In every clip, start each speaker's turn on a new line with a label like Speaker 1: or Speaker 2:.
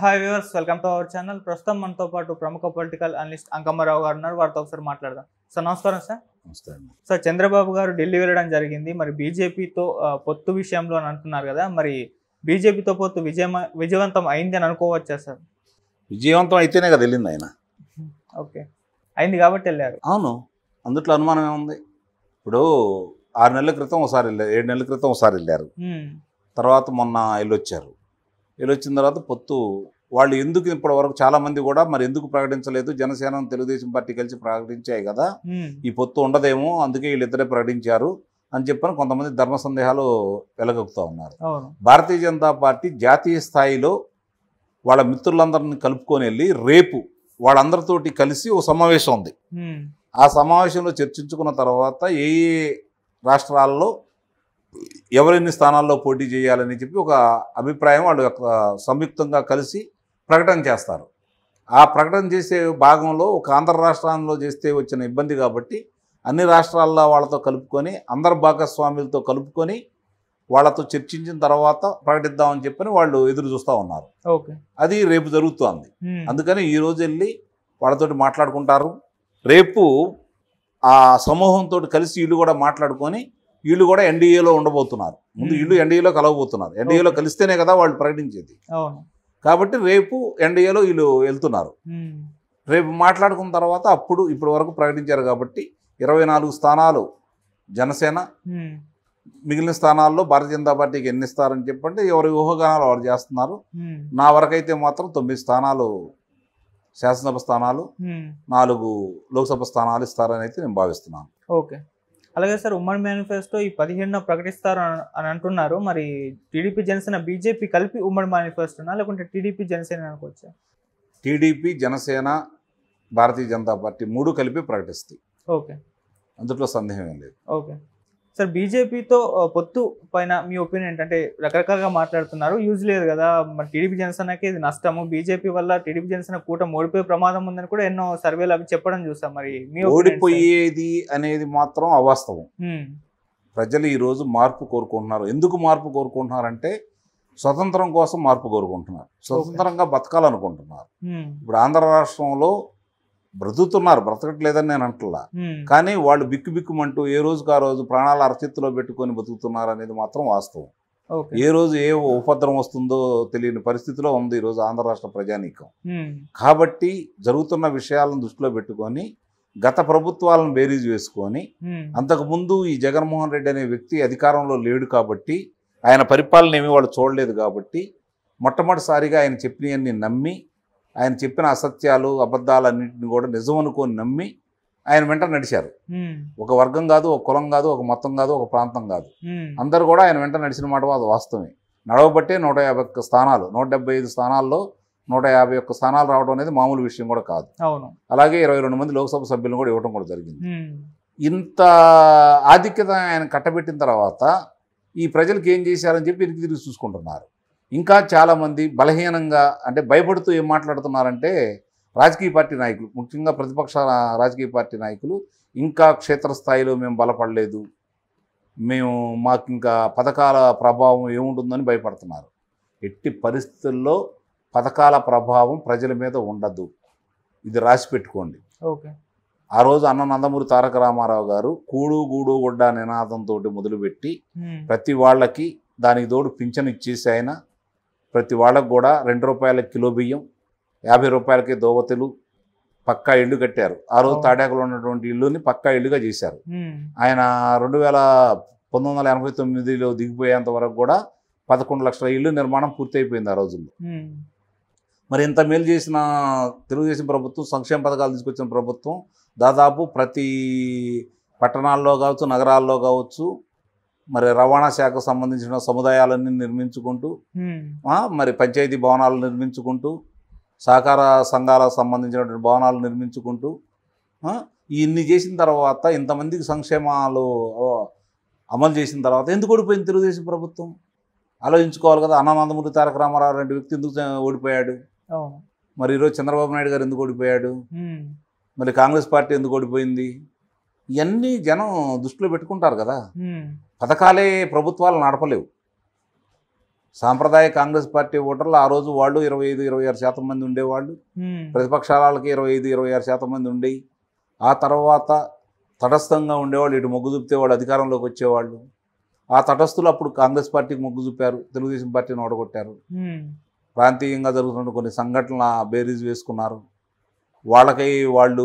Speaker 1: hi viewers welcome to our channel ప్రస్తుతం మనతో పాటు ప్రముఖ పొలిటికల్ అనలిస్ట్ అంకమ్మరావు గారు ఉన్నారు వారితో ఒకసారి మాట్లాడదాం సార్ నమస్కారం సార్ నమస్కారం సార్ చంద్రబాబు గారు ఢిల్లీ వెళ్ళడం జరిగింది మరి బీజేపీతో పొత్తు విషయంలో అని అంటున్నారు కదా మరి బీజేపీతో పొత్తు విజయ విజయవంతం అయింది అని అనుకోవచ్చా సార్
Speaker 2: విజయవంతం అయితేనే కదా వెళ్ళింది ఆయన ఓకే అయింది కాబట్టి వెళ్ళారు అవును అందుట్లో అనుమానం ఏముంది ఇప్పుడు ఆరు నెలల క్రితం ఒకసారి వెళ్ళారు ఏడు నెలల క్రితం ఒకసారి వెళ్ళారు తర్వాత మొన్న వెళ్ళొచ్చారు వచ్చిన తర్వాత పొత్తు వాళ్ళు ఎందుకు ఇప్పటి వరకు చాలా మంది కూడా మరి ఎందుకు ప్రకటించలేదు జనసేన తెలుగుదేశం పార్టీ కలిసి ప్రకటించాయి కదా ఈ పొత్తు ఉండదేమో అందుకే వీళ్ళిద్దరే ప్రకటించారు అని చెప్పని కొంతమంది ధర్మ సందేహాలు వెలగొక్తూ ఉన్నారు భారతీయ జనతా పార్టీ జాతీయ స్థాయిలో వాళ్ళ మిత్రులందరిని కలుపుకొని వెళ్ళి రేపు వాళ్ళందరితోటి కలిసి ఒక సమావేశం ఉంది ఆ సమావేశంలో చర్చించుకున్న తర్వాత ఏ ఏ రాష్ట్రాల్లో ఎవరెన్ని స్థానాల్లో పోటీ చేయాలని చెప్పి ఒక అభిప్రాయం వాళ్ళు సంయుక్తంగా కలిసి ప్రకటన చేస్తారు ఆ ప్రకటన చేసే భాగంలో ఒక ఆంధ్ర రాష్ట్రాల్లో చేస్తే వచ్చిన ఇబ్బంది కాబట్టి అన్ని రాష్ట్రాల్లో వాళ్ళతో కలుపుకొని అందరు భాగస్వాములతో కలుపుకొని వాళ్ళతో చర్చించిన తర్వాత ప్రకటిద్దామని చెప్పని వాళ్ళు ఎదురు చూస్తూ ఉన్నారు అది రేపు జరుగుతోంది అందుకని ఈరోజు వెళ్ళి వాళ్ళతోటి మాట్లాడుకుంటారు రేపు ఆ సమూహంతో కలిసి వీళ్ళు కూడా మాట్లాడుకొని వీళ్ళు కూడా ఎన్డీఏలో ఉండబోతున్నారు ముందు వీళ్ళు ఎన్డీఏలో కలవబోతున్నారు ఎన్డీఏలో కలిస్తేనే కదా వాళ్ళు ప్రకటించేది కాబట్టి రేపు ఎన్డీఏలో వీళ్ళు వెళ్తున్నారు రేపు మాట్లాడుకున్న తర్వాత అప్పుడు ఇప్పటి వరకు ప్రకటించారు కాబట్టి ఇరవై నాలుగు స్థానాలు జనసేన మిగిలిన స్థానాల్లో భారతీయ జనతా పార్టీకి ఎన్ని ఇస్తారని చెప్పంటే ఎవరి ఊహాగానాలు వారు చేస్తున్నారు నా వరకైతే మాత్రం తొమ్మిది స్థానాలు శాసనసభ స్థానాలు నాలుగు లోక్సభ స్థానాలు ఇస్తారని అయితే నేను భావిస్తున్నాను
Speaker 1: ఓకే అలాగే సార్ ఉమ్మడి మేనిఫెస్టో ఈ పదిహేడున ప్రకటిస్తారు అని అంటున్నారు మరి టీడీపీ జనసేన బీజేపీ కలిపి ఉమ్మడి మేనిఫెస్టోనా లేకుంటే టీడీపీ జనసేన అనుకోవచ్చా
Speaker 2: టీడీపీ జనసేన భారతీయ జనతా పార్టీ మూడు కలిపి ప్రకటిస్తాయి ఓకే అందులో సందేహం ఏం లేదు
Speaker 1: ఓకే సార్ బీజేపీతో పొత్తు పైన మీ ఒపీనియన్ ఏంటంటే రకరకాలుగా మాట్లాడుతున్నారు యూజ్ లేదు కదా మరి టీడీపీ జనసేనకి ఇది నష్టము బీజేపీ వల్ల టీడీపీ జనసేన కూట ఓడిపోయే ప్రమాదం ఉందని కూడా ఎన్నో సర్వేలు అవి చెప్పడం చూసాం మరి మీ ఓడిపోయేది
Speaker 2: అనేది మాత్రం అవాస్తవం ప్రజలు ఈరోజు మార్పు కోరుకుంటున్నారు ఎందుకు మార్పు కోరుకుంటున్నారంటే స్వతంత్రం కోసం మార్పు కోరుకుంటున్నారు స్వతంత్రంగా బతకాలనుకుంటున్నారు ఇప్పుడు ఆంధ్ర రాష్ట్రంలో బ్రతుకుతున్నారు బ్రతకట్లేదని నేను అంటలా కానీ వాళ్ళు బిక్కు బిక్కుమంటూ ఏ రోజుకు ఆ రోజు ప్రాణాలు అరచిత్తులో పెట్టుకొని బతుకుతున్నారు అనేది మాత్రం వాస్తవం ఏ రోజు ఏ ఉపద్రం వస్తుందో తెలియని పరిస్థితిలో ఉంది ఈరోజు ఆంధ్ర రాష్ట్ర ప్రజానీకం కాబట్టి జరుగుతున్న విషయాలను దృష్టిలో పెట్టుకొని గత ప్రభుత్వాలను బేరీజ్ వేసుకొని అంతకుముందు ఈ జగన్మోహన్ రెడ్డి అనే వ్యక్తి అధికారంలో లేడు కాబట్టి ఆయన పరిపాలన ఏమీ వాళ్ళు చూడలేదు కాబట్టి మొట్టమొదటిసారిగా ఆయన చెప్పినవన్నీ నమ్మి ఆయన చెప్పిన అసత్యాలు అబద్ధాలన్నింటిని కూడా నిజం అనుకొని నమ్మి ఆయన వెంట నడిచారు ఒక వర్గం కాదు ఒక కులం కాదు ఒక మొత్తం కాదు ఒక ప్రాంతం కాదు అందరు కూడా ఆయన వెంట నడిచిన మాట అది వాస్తవమే నడవబట్టే నూట యాభై ఒక్క స్థానాలు నూట డెబ్బై ఐదు స్థానాల్లో నూట యాభై ఒక్క స్థానాలు రావడం అనేది మామూలు విషయం కూడా కాదు అలాగే ఇరవై రెండు మంది లోక్సభ సభ్యులను కూడా ఇవ్వడం కూడా జరిగింది ఇంత ఆధిక్యత ఆయన కట్టబెట్టిన తర్వాత ఈ ప్రజలకు ఏం చేశారని చెప్పి ఇరికి తిరిగి చూసుకుంటున్నారు ఇంకా చాలామంది బలహీనంగా అంటే భయపడుతూ ఏం మాట్లాడుతున్నారంటే రాజకీయ పార్టీ నాయకులు ముఖ్యంగా ప్రతిపక్ష రాజకీయ పార్టీ నాయకులు ఇంకా క్షేత్రస్థాయిలో మేము బలపడలేదు మేము మాకు ఇంకా పథకాల ప్రభావం ఏముంటుందని భయపడుతున్నారు ఎట్టి పరిస్థితుల్లో పథకాల ప్రభావం ప్రజల మీద ఉండదు ఇది రాసి పెట్టుకోండి ఓకే ఆ రోజు అన్న నందమూరి తారక రామారావు గారు కూడు గూడు గుడ్డ నినాదంతో మొదలుపెట్టి ప్రతి వాళ్ళకి దానికి తోడు పింఛను ఇచ్చేసి ఆయన ప్రతి వాళ్ళకు కూడా రెండు రూపాయల కిలో బియ్యం యాభై రూపాయలకి దోవతలు పక్కా ఇల్లు కట్టారు ఆ రోజు తాడాకులో ఉన్నటువంటి ఇల్లుని పక్కా ఇల్లుగా చేశారు ఆయన రెండు వేల పంతొమ్మిది వందల ఎనభై తొమ్మిదిలో దిగిపోయేంత వరకు కూడా పదకొండు లక్షల ఇల్లు నిర్మాణం పూర్తయిపోయింది ఆ రోజుల్లో మరి ఇంత మేలు చేసిన తెలుగుదేశం ప్రభుత్వం సంక్షేమ పథకాలు తీసుకొచ్చిన ప్రభుత్వం దాదాపు ప్రతి పట్టణాల్లో కావచ్చు నగరాల్లో కావచ్చు మరి రవాణా శాఖకు సంబంధించిన సముదాయాలన్నీ నిర్మించుకుంటూ మరి పంచాయతీ భవనాలు నిర్మించుకుంటూ సహకార సంఘాలకు సంబంధించినటువంటి భవనాలు నిర్మించుకుంటూ ఇన్ని చేసిన తర్వాత ఇంతమందికి సంక్షేమాలు అమలు చేసిన తర్వాత ఎందుకు ఓడిపోయింది తెలుగుదేశం ప్రభుత్వం ఆలోచించుకోవాలి కదా అన్ననందమూరి తారక రామారావు లాంటి వ్యక్తి ఎందుకు ఓడిపోయాడు మరి ఈరోజు చంద్రబాబు నాయుడు గారు ఎందుకు ఓడిపోయాడు మరి కాంగ్రెస్ పార్టీ ఎందుకు ఓడిపోయింది ఇవన్నీ జనం దృష్టిలో పెట్టుకుంటారు కదా పథకాలే ప్రభుత్వాలు నడపలేవు సాంప్రదాయ కాంగ్రెస్ పార్టీ ఓటర్లు ఆ రోజు వాళ్ళు ఇరవై ఐదు ఇరవై ఆరు శాతం మంది ఉండేవాళ్ళు ప్రతిపక్షాలకి ఇరవై ఐదు ఇరవై ఆరు శాతం మంది ఉండేవి ఆ తర్వాత తటస్థంగా ఉండేవాళ్ళు ఇటు మొగ్గు చూపితే వాళ్ళు అధికారంలోకి వచ్చేవాళ్ళు ఆ తటస్థులు అప్పుడు కాంగ్రెస్ పార్టీకి మొగ్గు చూపారు తెలుగుదేశం పార్టీని ఓడగొట్టారు ప్రాంతీయంగా జరుగుతున్న కొన్ని సంఘటనలు బేరీజ్ వేసుకున్నారు వాళ్ళకై వాళ్ళు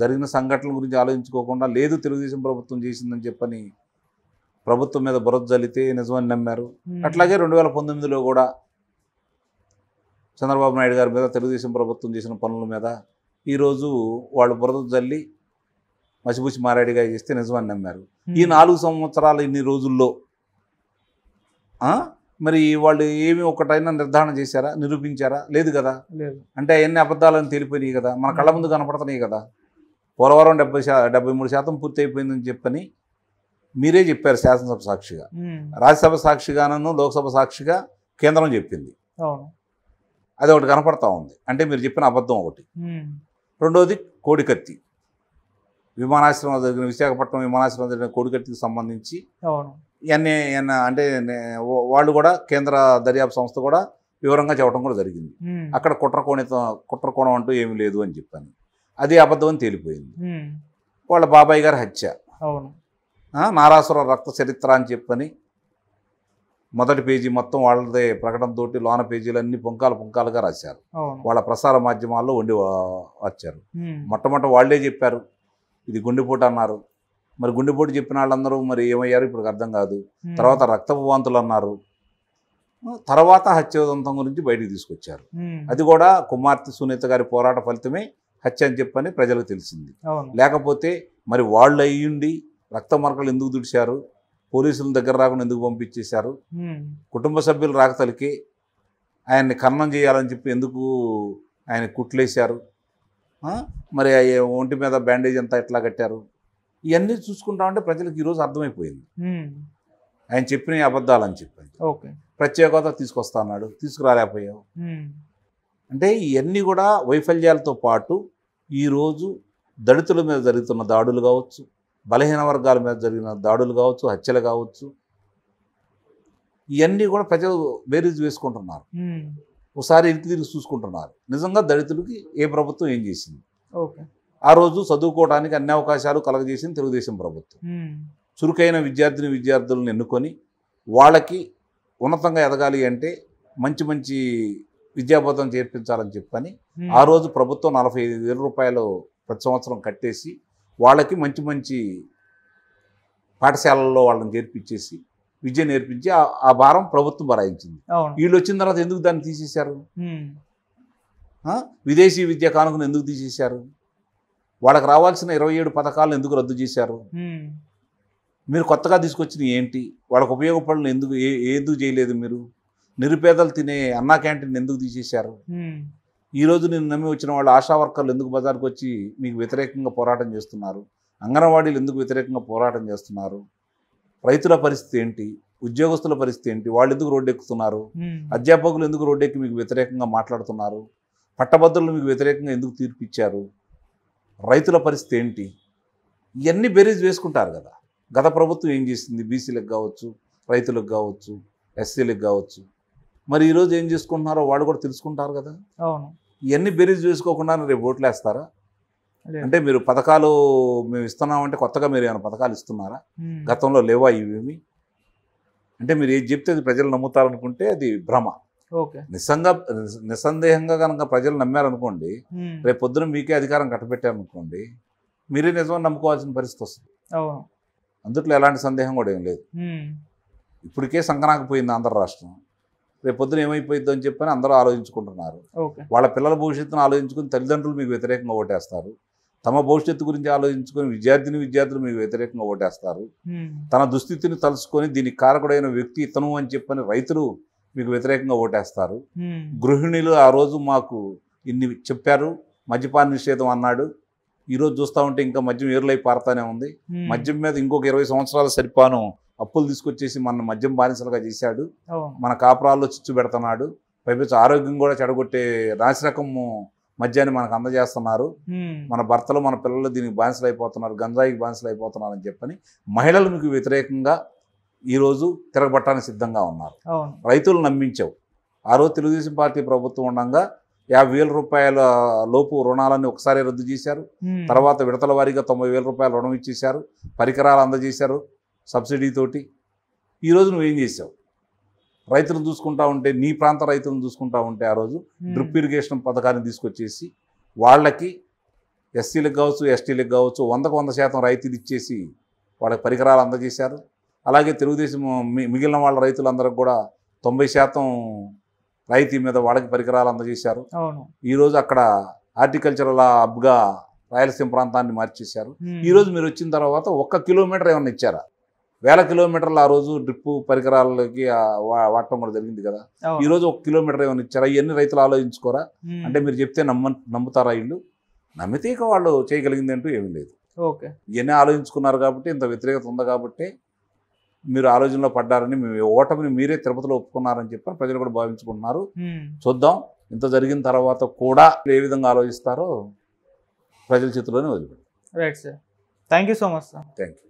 Speaker 2: జరిగిన సంఘటనల గురించి ఆలోచించుకోకుండా లేదు తెలుగుదేశం ప్రభుత్వం చేసిందని చెప్పని ప్రభుత్వం మీద బురద జల్లితే నిజమని నమ్మారు అట్లాగే రెండు వేల పంతొమ్మిదిలో కూడా చంద్రబాబు నాయుడు గారి మీద తెలుగుదేశం ప్రభుత్వం చేసిన పనుల మీద ఈరోజు వాళ్ళు బురద జల్లి మసిపూసి మారాడిగా చేస్తే నిజమని నమ్మారు ఈ నాలుగు సంవత్సరాలు ఇన్ని రోజుల్లో మరి వాళ్ళు ఏమి ఒకటైనా నిర్ధారణ చేశారా నిరూపించారా లేదు కదా అంటే అవన్నీ అబద్ధాలను తెలిపోయినాయి కదా మన కళ్ళ ముందు కనపడుతున్నాయి కదా పోలవరం డెబ్బై డెబ్బై మూడు శాతం పూర్తి అయిపోయిందని చెప్పని మీరే చెప్పారు శాసనసభ సాక్షిగా రాజ్యసభ సాక్షిగానూ లోక్సభ సాక్షిగా కేంద్రం చెప్పింది అది ఒకటి కనపడతా ఉంది అంటే మీరు చెప్పిన అబద్ధం ఒకటి రెండవది కోడికత్తి విమానాశ్రమం జరిగిన విశాఖపట్నం విమానాశ్రమం జరిగిన కోడికత్తికి సంబంధించి ఇవన్నీ అంటే వాళ్ళు కూడా కేంద్ర దర్యాప్తు సంస్థ కూడా వివరంగా చెప్పడం కూడా జరిగింది అక్కడ కుట్ర కుట్ర కోణం అంటూ ఏమీ లేదు అని చెప్పాను అది అబద్ధం అని తేలిపోయింది వాళ్ళ బాబాయ్ గారి హత్య నారాసుర రక్త చరిత్ర అని చెప్పని మొదటి పేజీ మొత్తం వాళ్ళదే ప్రకటనతో లోన పేజీలు అన్ని పుంకాలు పుంకాలుగా రాశారు వాళ్ళ ప్రసార మాధ్యమాల్లో వండి వచ్చారు మొట్టమొదటి వాళ్లే చెప్పారు ఇది గుండెపోటు అన్నారు మరి గుండెపోటు చెప్పిన వాళ్ళందరూ మరి ఏమయ్యారు ఇప్పుడు అర్థం కాదు తర్వాత రక్తపు వాంతులు అన్నారు తర్వాత హత్యోదంతం గురించి బయటకు తీసుకొచ్చారు అది కూడా కుమార్తె సునీత గారి పోరాట ఫలితమే హత్య అని చెప్పని ప్రజలకు తెలిసింది లేకపోతే మరి వాళ్ళు అయ్యుండి రక్త మరకలు ఎందుకు దుడిచారు పోలీసుల దగ్గర రాకుండా ఎందుకు పంపించేశారు కుటుంబ సభ్యులు రాకతలికి ఆయన్ని కన్నం చేయాలని చెప్పి ఎందుకు ఆయన కుట్లేశారు మరి ఒంటి మీద బ్యాండేజ్ అంతా ఎట్లా కట్టారు ఇవన్నీ ఉంటే ప్రజలకు ఈరోజు అర్థమైపోయింది ఆయన చెప్పిన అబద్ధాలు అని చెప్పాను ప్రత్యేక హోదా తీసుకొస్తా అన్నాడు తీసుకురాలేకపోయావు అంటే ఇవన్నీ కూడా వైఫల్యాలతో పాటు ఈరోజు దళితుల మీద జరుగుతున్న దాడులు కావచ్చు బలహీన వర్గాల మీద జరిగిన దాడులు కావచ్చు హత్యలు కావచ్చు ఇవన్నీ కూడా ప్రజలు బేరీజ్ వేసుకుంటున్నారు ఒకసారి ఇంటి తిరిగి చూసుకుంటున్నారు నిజంగా దళితులకి ఏ ప్రభుత్వం ఏం చేసింది ఓకే ఆ రోజు చదువుకోవడానికి అన్ని అవకాశాలు కలగజేసింది తెలుగుదేశం ప్రభుత్వం చురుకైన విద్యార్థిని విద్యార్థులను ఎన్నుకొని వాళ్ళకి ఉన్నతంగా ఎదగాలి అంటే మంచి మంచి విద్యాబోధన చేర్పించాలని చెప్పని ఆ రోజు ప్రభుత్వం నలభై ఐదు వేల రూపాయలు ప్రతి సంవత్సరం కట్టేసి వాళ్ళకి మంచి మంచి పాఠశాలల్లో వాళ్ళని చేర్పించేసి విద్య నేర్పించి ఆ భారం ప్రభుత్వం భరాయించింది వీళ్ళు వచ్చిన తర్వాత ఎందుకు దాన్ని తీసేశారు విదేశీ విద్య కానుకను ఎందుకు తీసేశారు వాళ్ళకి రావాల్సిన ఇరవై ఏడు పథకాలను ఎందుకు రద్దు చేశారు మీరు కొత్తగా తీసుకొచ్చిన ఏంటి వాళ్ళకు ఉపయోగపడలు ఎందుకు ఎందుకు చేయలేదు మీరు నిరుపేదలు తినే అన్నా క్యాంటీన్ ఎందుకు తీసేశారు ఈరోజు నేను నమ్మి వచ్చిన వాళ్ళు ఆశా వర్కర్లు ఎందుకు బజార్కి వచ్చి మీకు వ్యతిరేకంగా పోరాటం చేస్తున్నారు అంగన్వాడీలు ఎందుకు వ్యతిరేకంగా పోరాటం చేస్తున్నారు రైతుల పరిస్థితి ఏంటి ఉద్యోగస్తుల పరిస్థితి ఏంటి వాళ్ళు ఎందుకు రోడ్డు ఎక్కుతున్నారు అధ్యాపకులు ఎందుకు రోడ్డు ఎక్కి మీకు వ్యతిరేకంగా మాట్లాడుతున్నారు పట్టభద్రులు మీకు వ్యతిరేకంగా ఎందుకు తీర్పిచ్చారు రైతుల పరిస్థితి ఏంటి ఇవన్నీ బెరీజ్ వేసుకుంటారు కదా గత ప్రభుత్వం ఏం చేసింది బీసీలకు కావచ్చు రైతులకు కావచ్చు ఎస్సీలకు కావచ్చు మరి ఈరోజు ఏం చేసుకుంటున్నారో వాళ్ళు కూడా తెలుసుకుంటారు కదా అవును ఇవన్నీ బెరీజ్ వేసుకోకుండా రేపు ఓట్లు వేస్తారా అంటే మీరు పథకాలు మేము ఇస్తున్నామంటే కొత్తగా మీరు ఏమైనా పథకాలు ఇస్తున్నారా గతంలో లేవా ఇవేమి అంటే మీరు ఏది చెప్తే అది ప్రజలు నమ్ముతారనుకుంటే అది భ్రమ నిస్సంగా నిస్సందేహంగా కనుక ప్రజలు నమ్మారనుకోండి రేపు పొద్దున మీకే అధికారం కట్టబెట్టారనుకోండి మీరే నిజం నమ్ముకోవాల్సిన పరిస్థితి వస్తుంది అందుట్లో ఎలాంటి సందేహం కూడా ఏం లేదు ఇప్పటికే సంకనాకపోయింది ఆంధ్ర రాష్ట్రం రేపు పొద్దున ఏమైపోయిందో అని చెప్పని అందరూ ఆలోచించుకుంటున్నారు వాళ్ళ పిల్లల భవిష్యత్తును ఆలోచించుకుని తల్లిదండ్రులు మీకు వ్యతిరేకంగా ఓటేస్తారు తమ భవిష్యత్తు గురించి ఆలోచించుకొని విద్యార్థిని విద్యార్థులు మీకు వ్యతిరేకంగా ఓటేస్తారు తన దుస్థితిని తలుసుకొని దీనికి కారకుడైన వ్యక్తి ఇతను అని చెప్పని రైతులు మీకు వ్యతిరేకంగా ఓటేస్తారు గృహిణులు ఆ రోజు మాకు ఇన్ని చెప్పారు మద్యపాన నిషేధం అన్నాడు ఈరోజు చూస్తూ ఉంటే ఇంకా మద్యం ఏర్లై పారుతానే ఉంది మద్యం మీద ఇంకొక ఇరవై సంవత్సరాల సరిపాను అప్పులు తీసుకొచ్చేసి మన మద్యం బానిసలుగా చేశాడు మన కాపురాల్లో చిచ్చు పెడుతున్నాడు పైపెచ్చు ఆరోగ్యం కూడా చెడగొట్టే రకము మద్యాన్ని మనకు అందజేస్తున్నారు మన భర్తలు మన పిల్లలు దీనికి బానిసలు అయిపోతున్నారు గంజాయికి బానిసలు అయిపోతున్నారు అని చెప్పని మహిళలు మీకు వ్యతిరేకంగా ఈరోజు తిరగబట్టడానికి సిద్ధంగా ఉన్నారు రైతులు నమ్మించావు ఆ రోజు తెలుగుదేశం పార్టీ ప్రభుత్వం ఉండగా యాభై వేల రూపాయల లోపు రుణాలన్నీ ఒకసారి రద్దు చేశారు తర్వాత విడతల వారీగా తొంభై వేల రూపాయల రుణం ఇచ్చేశారు పరికరాలు అందజేశారు సబ్సిడీతోటి ఈరోజు నువ్వేం చేసావు రైతులను చూసుకుంటా ఉంటే నీ ప్రాంత రైతులను చూసుకుంటా ఉంటే ఆ రోజు డ్రిప్ ఇరిగేషన్ పథకాన్ని తీసుకొచ్చేసి వాళ్ళకి ఎస్సీలకు కావచ్చు ఎస్టీలకు కావచ్చు వందకు వంద శాతం రైతులు ఇచ్చేసి వాళ్ళకి పరికరాలు అందజేశారు అలాగే తెలుగుదేశం మిగిలిన వాళ్ళ రైతులందరూ కూడా తొంభై శాతం రాయితీ మీద వాళ్ళకి పరికరాలు అందజేశారు ఈరోజు అక్కడ హార్టికల్చరల్ హబ్గా రాయలసీమ ప్రాంతాన్ని మార్చేశారు ఈరోజు మీరు వచ్చిన తర్వాత ఒక్క కిలోమీటర్ ఏమన్నా ఇచ్చారా వేల కిలోమీటర్లు ఆ రోజు డ్రిప్ పరికరాలకి వాడటం కూడా జరిగింది కదా ఈ రోజు ఒక కిలోమీటర్ ఏమైనా ఇచ్చారా ఇవన్నీ రైతులు ఆలోచించుకోరా అంటే మీరు చెప్తే నమ్మ నమ్ముతారా ఇల్లు నమ్మితే వాళ్ళు చేయగలిగింది అంటూ ఏమీ లేదు ఇవన్నీ ఆలోచించుకున్నారు కాబట్టి ఇంత వ్యతిరేకత ఉంది కాబట్టి మీరు ఆలోచనలో పడ్డారని మీ ఓటమిని మీరే తిరుపతిలో ఒప్పుకున్నారని చెప్పి ప్రజలు కూడా భావించుకుంటున్నారు చూద్దాం ఇంత జరిగిన తర్వాత కూడా ఏ విధంగా ఆలోచిస్తారో ప్రజల చేతిలోనే వదిలిపెట్టారు
Speaker 1: right sir thank so much sir
Speaker 2: thank